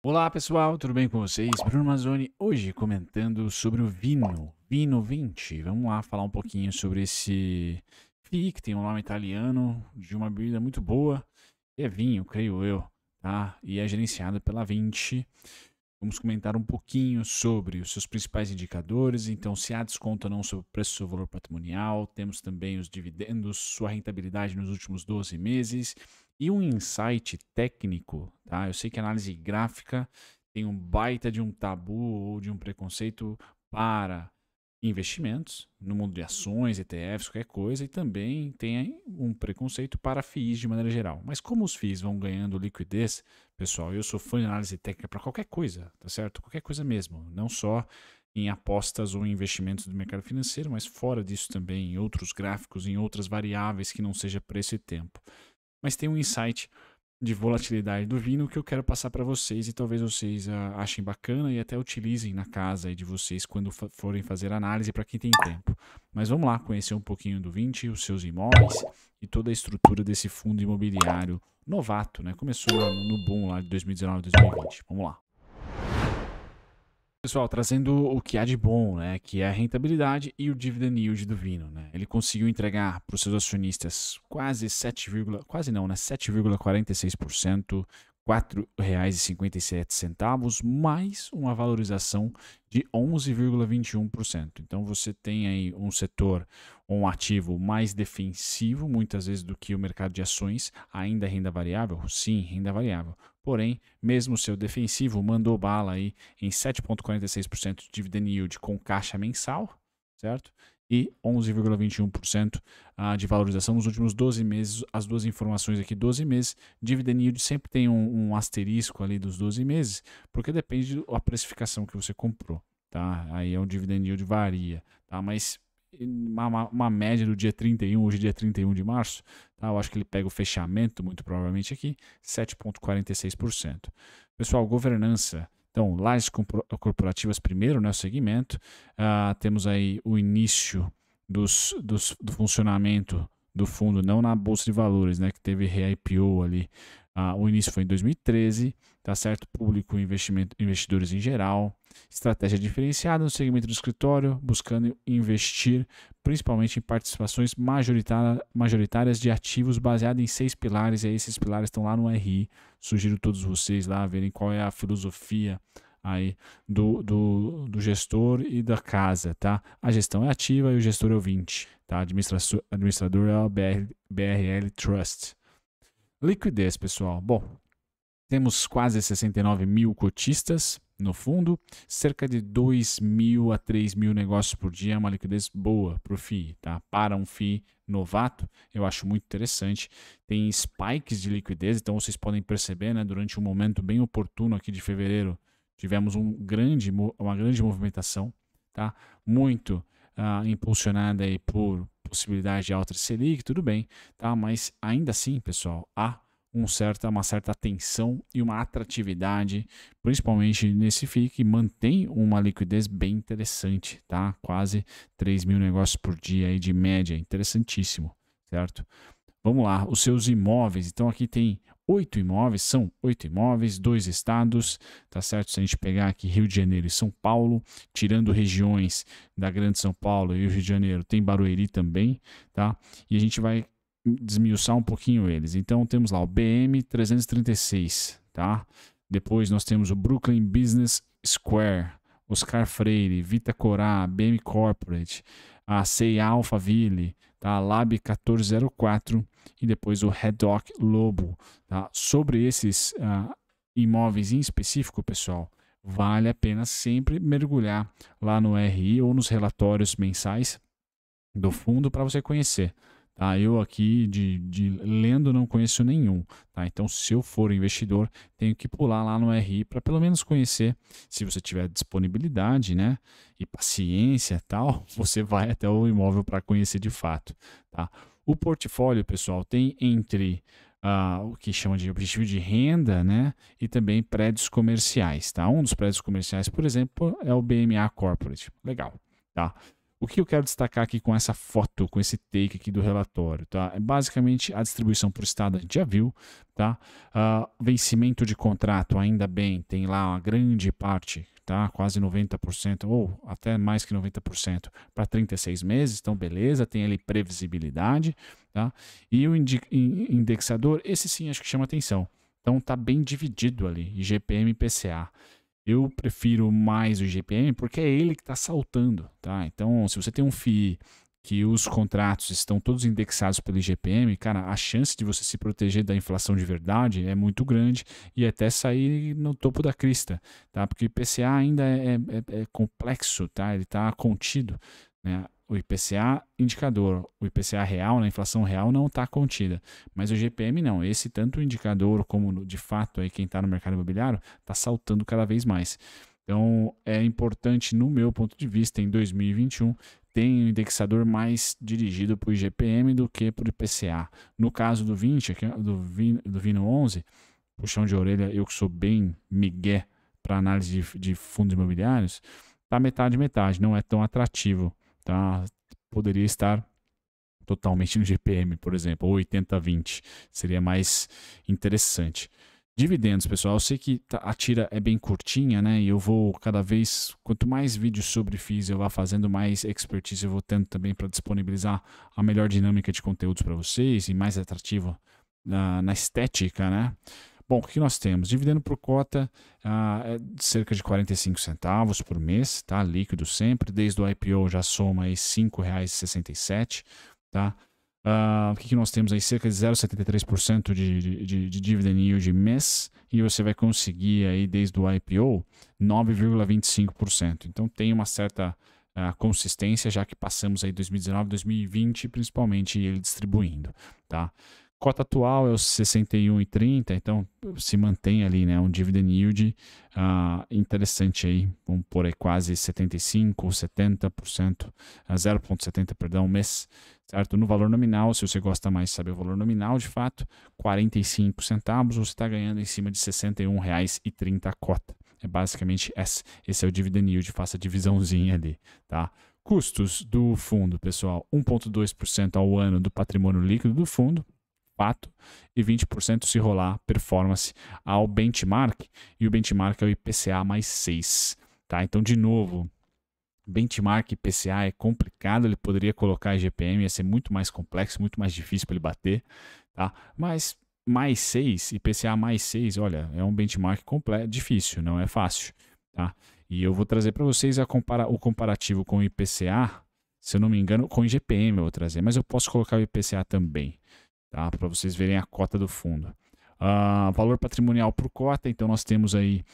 Olá pessoal, tudo bem com vocês? Bruno Mazzoni hoje comentando sobre o vino Vino 20. Vamos lá falar um pouquinho sobre esse FI, que tem um nome italiano, de uma bebida muito boa, é vinho, creio eu, tá? E é gerenciada pela 20. Vamos comentar um pouquinho sobre os seus principais indicadores, então se há desconto ou não sobre o preço do seu valor patrimonial, temos também os dividendos, sua rentabilidade nos últimos 12 meses, e um insight técnico, tá? Eu sei que análise gráfica tem um baita de um tabu ou de um preconceito para investimentos no mundo de ações, ETFs, qualquer coisa, e também tem um preconceito para FIIs de maneira geral. Mas como os FIIs vão ganhando liquidez, pessoal, eu sou fã de análise técnica para qualquer coisa, tá certo? Qualquer coisa mesmo, não só em apostas ou investimentos do mercado financeiro, mas fora disso também, em outros gráficos, em outras variáveis que não seja preço e tempo mas tem um insight de volatilidade do vinho que eu quero passar para vocês e talvez vocês ah, achem bacana e até utilizem na casa de vocês quando forem fazer análise para quem tem tempo. Mas vamos lá conhecer um pouquinho do vinte, os seus imóveis e toda a estrutura desse fundo imobiliário novato, né? Começou no boom lá de 2019, 2020. Vamos lá. Pessoal, trazendo o que há de bom, né, que é a rentabilidade e o dividend yield do Vino, né? Ele conseguiu entregar para os seus acionistas quase 7, quase não, né, 7,46% R$ 4,57, mais uma valorização de 11,21%. Então você tem aí um setor, um ativo mais defensivo, muitas vezes, do que o mercado de ações, ainda é renda variável? Sim, renda variável. Porém, mesmo seu defensivo mandou bala aí em 7,46% de dividend yield com caixa mensal, certo? e 11,21% ah, de valorização nos últimos 12 meses. As duas informações aqui, 12 meses. Dividend yield sempre tem um, um asterisco ali dos 12 meses, porque depende da precificação que você comprou. Tá? Aí é o dividend yield varia, tá? mas uma, uma, média do dia 31, hoje dia 31 de março, tá? eu acho que ele pega o fechamento, muito provavelmente aqui, 7,46%. Pessoal, governança, então, lajes corporativas primeiro, né, o segmento. Uh, temos aí o início dos, dos, do funcionamento do fundo, não na Bolsa de Valores, né, que teve re-IPO ali. Uh, o início foi em 2013, tá certo? Público, investimento, investidores em geral. Estratégia diferenciada no segmento do escritório, buscando investir principalmente em participações majoritárias de ativos baseado em seis pilares. E aí esses pilares estão lá no RI. Sugiro todos vocês lá verem qual é a filosofia aí do, do, do, gestor e da casa, tá? A gestão é ativa e o gestor é ouvinte, tá? administrador é o BR, BRL Trust. Liquidez, pessoal. Bom, temos quase 69 mil cotistas, no fundo, cerca de 2 mil a 3 mil negócios por dia é uma liquidez boa para o FII, tá? Para um FII novato, eu acho muito interessante. Tem spikes de liquidez, então vocês podem perceber, né, durante um momento bem oportuno aqui de fevereiro, tivemos um grande, uma grande movimentação, tá? Muito ah, impulsionada aí por possibilidade de alta de Selic, tudo bem, tá? Mas ainda assim, pessoal, há um uma certa atenção e uma atratividade, principalmente nesse FII que mantém uma liquidez bem interessante, tá? Quase 3 mil negócios por dia aí de média, interessantíssimo, certo? Vamos lá, os seus imóveis. Então aqui tem oito imóveis, são oito imóveis, dois estados, tá certo? Se a gente pegar aqui Rio de Janeiro e São Paulo, tirando regiões da Grande São Paulo e Rio de Janeiro, tem Barueri também, tá? E a gente vai desmiuçar um pouquinho eles. Então temos lá o BM336, tá? Depois nós temos o Brooklyn Business Square, Oscar Freire, Vita Corá, BM Corporate, a CEI Alphaville, tá? Lab 1404 e depois o Redock Lobo. Tá? Sobre esses uh, imóveis em específico, pessoal, vale a pena sempre mergulhar lá no RI ou nos relatórios mensais do fundo para você conhecer. Tá? Eu aqui de, de lendo não conheço nenhum. Tá? Então, se eu for investidor, tenho que pular lá no RI para pelo menos conhecer. Se você tiver disponibilidade né? e paciência tal, você vai até o imóvel para conhecer de fato. Tá? O portfólio, pessoal, tem entre ah, o que chama de objetivo de renda, né? E também prédios comerciais, tá? Um dos prédios comerciais, por exemplo, é o BMA Corporate. Legal, tá? O que eu quero destacar aqui com essa foto, com esse take aqui do relatório, tá? É basicamente a distribuição por Estado, a gente já viu, tá? Uh, vencimento de contrato, ainda bem, tem lá uma grande parte, tá? Quase 90%, ou até mais que 90%, para 36 meses, então beleza, tem ali previsibilidade, tá? E o indexador, esse sim acho que chama atenção. Então tá bem dividido ali, IGPM e PCA. Eu prefiro mais o IGPM porque é ele que está saltando, tá? Então, se você tem um FII que os contratos estão todos indexados pelo IGPM, cara, a chance de você se proteger da inflação de verdade é muito grande e até sair no topo da crista, tá? Porque IPCA ainda é, é, é complexo, tá? Ele está contido, né? o IPCA indicador, o IPCA real, na né, inflação real não está contida, mas o GPM não. Esse tanto o indicador como de fato aí quem está no mercado imobiliário está saltando cada vez mais. Então é importante no meu ponto de vista em 2021 tem um indexador mais dirigido para o GPM do que para o IPCA. No caso do 20, do Vino, do Vino 11, puxão de orelha, eu que sou bem migué para análise de, de fundos imobiliários, tá metade metade, não é tão atrativo tá? Poderia estar totalmente no GPM, por exemplo, ou 80-20. Seria mais interessante. Dividendos, pessoal, eu sei que tá, a tira é bem curtinha, né? E eu vou cada vez, quanto mais vídeos sobre FIIs eu vá fazendo, mais expertise eu vou tendo também para disponibilizar a melhor dinâmica de conteúdos para vocês e mais atrativo na, na estética, né? Bom, o que nós temos? Dividendo por cota ah, é cerca de 45 centavos por mês, tá? Líquido sempre. Desde o IPO já soma aí R$ 5,67, tá? Uh, o que, nós temos aí? Cerca de 0,73% de, de, de, de dividend yield mês e você vai conseguir aí desde o IPO 9,25%. Então tem uma certa uh, consistência já que passamos aí 2019, 2020 principalmente ele distribuindo, tá? cota atual é os 61,30, então se mantém ali, né? Um dividend yield uh, interessante aí, vamos pôr aí quase 75, 70%, 0,70, perdão, um mês, certo? No valor nominal, se você gosta mais de saber o valor nominal, de fato, 45 centavos, você está ganhando em cima de R$ 61,30 a cota. É basicamente esse, esse é o dividend yield, faça a divisãozinha ali, tá? Custos do fundo, pessoal, 1,2% ao ano do patrimônio líquido do fundo, fato e 20% se rolar performance ao benchmark. E o benchmark é o IPCA mais 6. Tá? Então, de novo, benchmark IPCA é complicado, ele poderia colocar IGPM, ia ser muito mais complexo, muito mais difícil para ele bater. Tá? Mas mais 6, IPCA mais 6, olha, é um benchmark completo, difícil, não é fácil. Tá? E eu vou trazer para vocês a compara o comparativo com o IPCA, se eu não me engano, com o IGPM eu vou trazer, mas eu posso colocar o IPCA também tá? para vocês verem a cota do fundo. Uh, valor patrimonial por cota, então nós temos aí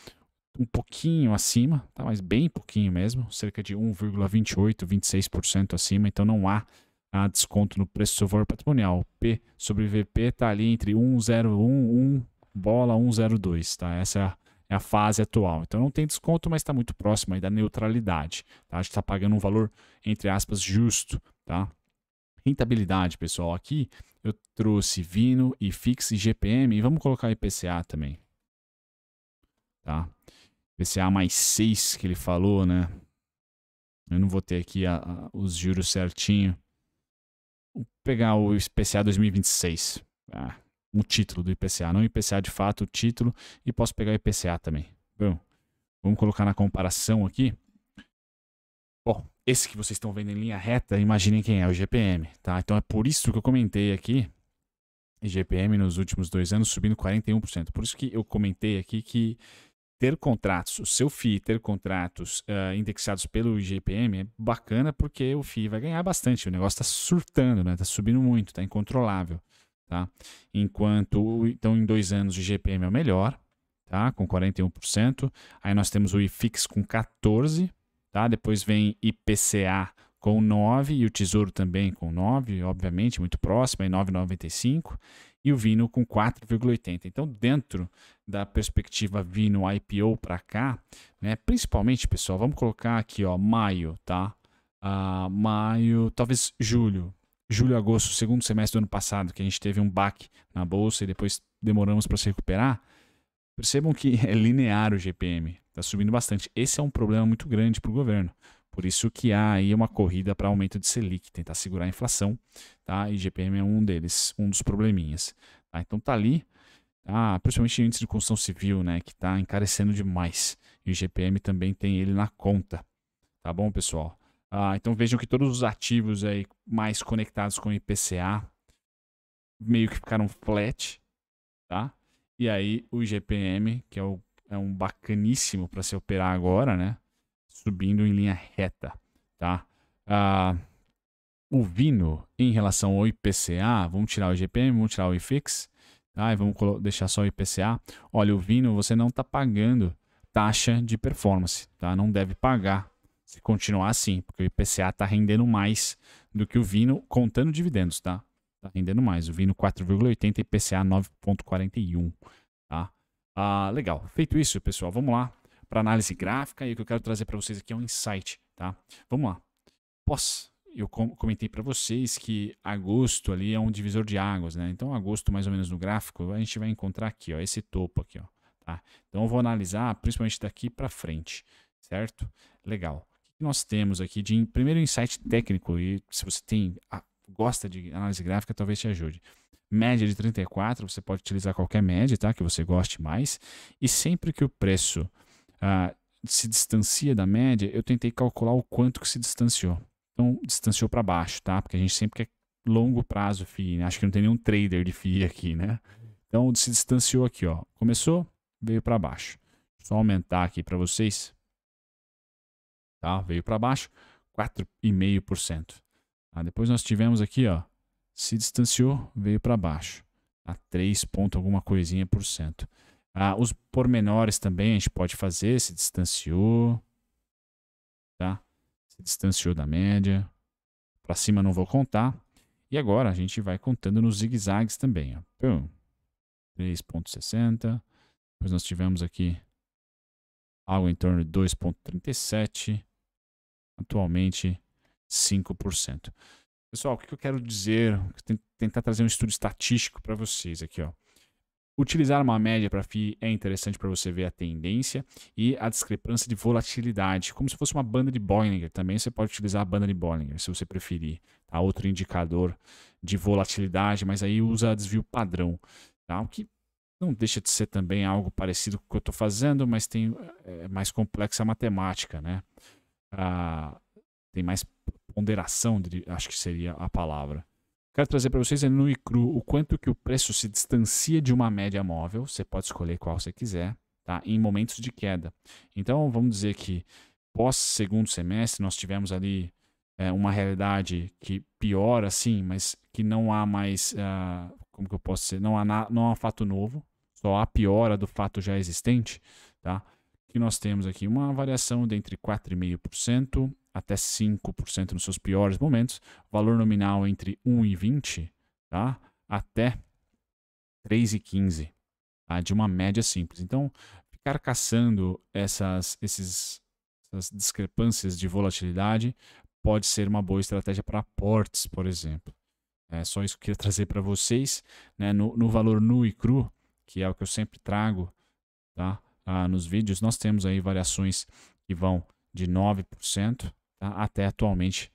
um pouquinho acima, tá? mas bem pouquinho mesmo, cerca de 1,28, 26% acima, então não há ah, desconto no preço do valor patrimonial. P sobre VP está ali entre 1,01, 1 bola 1,02, tá? Essa é a, é a, fase atual. Então não tem desconto, mas está muito próximo aí da neutralidade, tá? A gente está pagando um valor, entre aspas, justo, tá? Rentabilidade, pessoal, aqui eu trouxe Vino e Fix e GPM e vamos colocar IPCA também. Tá? IPCA mais 6 que ele falou, né? Eu não vou ter aqui a, a, os juros certinho. Vou pegar o IPCA 2026. Ah, um título do IPCA, não IPCA de fato, o título, e posso pegar IPCA também. Bom, vamos colocar na comparação aqui. Bom, esse que vocês estão vendo em linha reta, imaginem quem é o GPM, tá? Então é por isso que eu comentei aqui, GPM nos últimos dois anos subindo 41%. Por isso que eu comentei aqui que ter contratos, o seu FII ter contratos uh, indexados pelo IGPM é bacana porque o FII vai ganhar bastante, o negócio está surtando, né? Está subindo muito, está incontrolável. Tá? Enquanto, então, em dois anos o IGPM é o melhor, tá? com 41%. Aí nós temos o IFIX com 14%. Tá? Depois vem IPCA com 9 e o Tesouro também com 9, obviamente, muito próximo, em 9,95 e o Vino com 4,80. Então, dentro da perspectiva Vino IPO para cá, né, principalmente, pessoal, vamos colocar aqui, ó, maio, tá? Uh, maio, talvez julho, julho, agosto, segundo semestre do ano passado, que a gente teve um baque na bolsa e depois demoramos para se recuperar. Percebam que é linear o GPM, Está subindo bastante. Esse é um problema muito grande para o governo. Por isso que há aí uma corrida para aumento de Selic, tentar segurar a inflação, tá? E GPM é um deles, um dos probleminhas. Tá? Então tá ali, tá? principalmente índice de construção civil, né? Que está encarecendo demais. E o GPM também tem ele na conta. Tá bom, pessoal? Ah, então vejam que todos os ativos aí mais conectados com o IPCA meio que ficaram flat, tá? E aí o GPM, que é o é um bacaníssimo para se operar agora, né? Subindo em linha reta, tá? Ah, o Vino, em relação ao IPCA, vamos tirar o IGPM, vamos tirar o IFIX, tá? E vamos deixar só o IPCA. Olha, o Vino, você não está pagando taxa de performance, tá? Não deve pagar se continuar assim, porque o IPCA está rendendo mais do que o Vino, contando dividendos, tá? Está rendendo mais. O Vino 4,80 e IPCA 9,41, tá? Ah, legal. Feito isso, pessoal, vamos lá para análise gráfica. E o que eu quero trazer para vocês aqui é um insight, tá? Vamos lá. Pós, eu comentei para vocês que agosto ali é um divisor de águas, né? Então, agosto, mais ou menos no gráfico, a gente vai encontrar aqui, ó, esse topo aqui, ó. Tá? Então, eu vou analisar principalmente daqui para frente, certo? Legal. O que nós temos aqui de primeiro insight técnico e se você tem a, gosta de análise gráfica, talvez te ajude média de 34, você pode utilizar qualquer média, tá? Que você goste mais. E sempre que o preço ah, se distancia da média, eu tentei calcular o quanto que se distanciou. Então, distanciou para baixo, tá? Porque a gente sempre quer longo prazo FII, né? Acho que não tem nenhum trader de FII aqui, né? Então, se distanciou aqui, ó. Começou, veio para baixo. Só aumentar aqui para vocês. Tá? Veio para baixo, 4,5%. Tá? Depois nós tivemos aqui, ó, se distanciou, veio para baixo, a 3 ponto alguma coisinha por cento. Ah, os pormenores também a gente pode fazer, se distanciou, tá? Se distanciou da média. Para cima não vou contar. E agora a gente vai contando nos zigue-zagues também, 3.60. Depois nós tivemos aqui algo em torno de 2.37. Atualmente 5%. Pessoal, o que eu quero dizer? Tentar trazer um estudo estatístico para vocês aqui, ó. Utilizar uma média para FI é interessante para você ver a tendência e a discrepância de volatilidade, como se fosse uma banda de Bollinger. Também você pode utilizar a banda de Bollinger, se você preferir, tá? Outro indicador de volatilidade, mas aí usa desvio padrão, tá? O que não deixa de ser também algo parecido com o que eu estou fazendo, mas tem eh, é, mais complexa matemática, né? Ah, tem mais ponderação, acho que seria a palavra. Quero trazer para vocês é no ICRU e cru o quanto que o preço se distancia de uma média móvel, você pode escolher qual você quiser, tá? em momentos de queda. Então, vamos dizer que pós segundo semestre nós tivemos ali é, uma realidade que piora, sim, mas que não há mais, uh, como que eu posso dizer, não há, na, não há fato novo, só há piora do fato já existente, tá? que nós temos aqui uma variação de entre 4,5% até 5% nos seus piores momentos, valor nominal entre 1 e 20, tá? Até 3 e 15, tá? De uma média simples. Então, ficar caçando essas, esses, essas discrepâncias de volatilidade pode ser uma boa estratégia para aportes, por exemplo. É só isso que eu queria trazer para vocês, né? No, no valor nu e cru, que é o que eu sempre trago, tá? Ah, nos vídeos, nós temos aí variações que vão de 9%, Tá? Até atualmente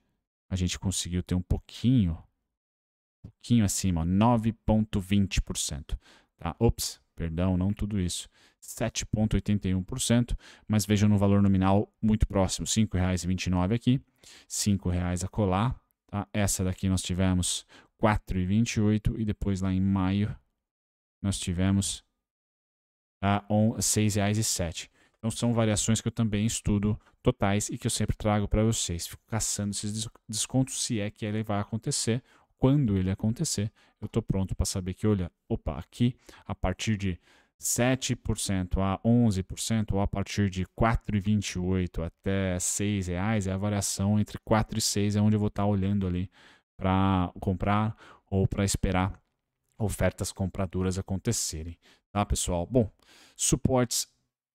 a gente conseguiu ter um pouquinho, um pouquinho acima, 9,20%. Tá? Ops, perdão, não tudo isso. 7,81%, mas vejam no valor nominal muito próximo, R$ 5,29 aqui, R$ 5,00 a colar. Tá? Essa daqui nós tivemos 4,28 e depois lá em maio nós tivemos a R$ 6,07. Então são variações que eu também estudo totais e que eu sempre trago para vocês. Fico caçando esses descontos se é que ele vai acontecer. Quando ele acontecer, eu estou pronto para saber que, olha, opa, aqui a partir de 7% a 11%, ou a partir de 4,28 até R$ reais é a variação entre 4 e 6 é onde eu vou estar tá olhando ali para comprar ou para esperar ofertas compradoras acontecerem, tá, pessoal? Bom, suportes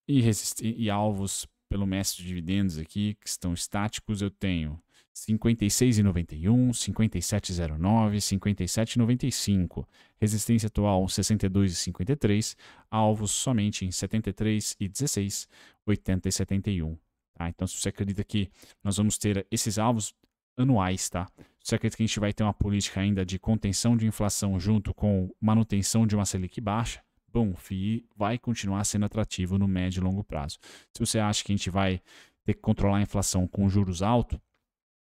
e, e alvos pelo mestre de dividendos aqui, que estão estáticos, eu tenho 56,91, 57,09, 57,95. Resistência atual 62,53. Alvos somente em 73,16, 80 e 71. Tá? Então, se você acredita que nós vamos ter esses alvos anuais, tá? Se você acredita que a gente vai ter uma política ainda de contenção de inflação junto com manutenção de uma Selic baixa, bom, FII vai continuar sendo atrativo no médio e longo prazo. Se você acha que a gente vai ter que controlar a inflação com juros altos,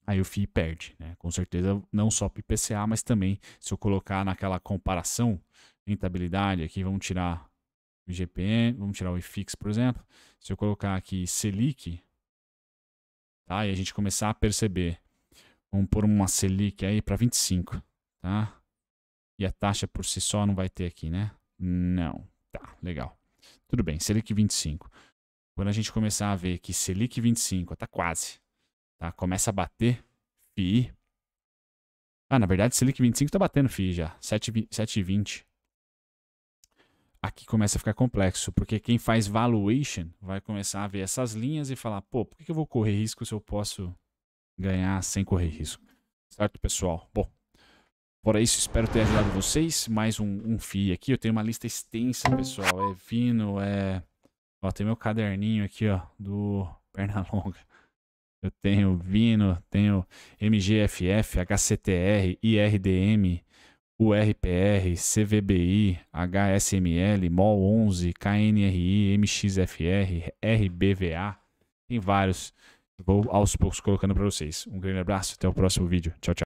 aí o FII perde, né? Com certeza, não só para IPCA, mas também se eu colocar naquela comparação, rentabilidade, aqui vamos tirar o IGPM, vamos tirar o IFIX, por exemplo. Se eu colocar aqui Selic, tá? E a gente começar a perceber, vamos pôr uma Selic aí para 25, tá? E a taxa por si só não vai ter aqui, né? Não. Tá, legal. Tudo bem, Selic 25. Quando a gente começar a ver que Selic 25, tá quase, tá? Começa a bater FII. Ah, na verdade, Selic 25 tá batendo FII já, 7,20. Aqui começa a ficar complexo, porque quem faz valuation vai começar a ver essas linhas e falar, pô, por que eu vou correr risco se eu posso ganhar sem correr risco? Certo, pessoal? Bom, Fora isso, espero ter ajudado vocês. Mais um, um FII aqui. Eu tenho uma lista extensa, pessoal. É vino, é. Ó, tem meu caderninho aqui, ó, do Pernalonga. Eu tenho Vino, tenho MGFF, HCTR, IRDM, URPR, CVBI, HSML, MOL11, KNRI, MXFR, RBVA. Tem vários. Vou aos poucos colocando para vocês. Um grande abraço, até o próximo vídeo. Tchau, tchau.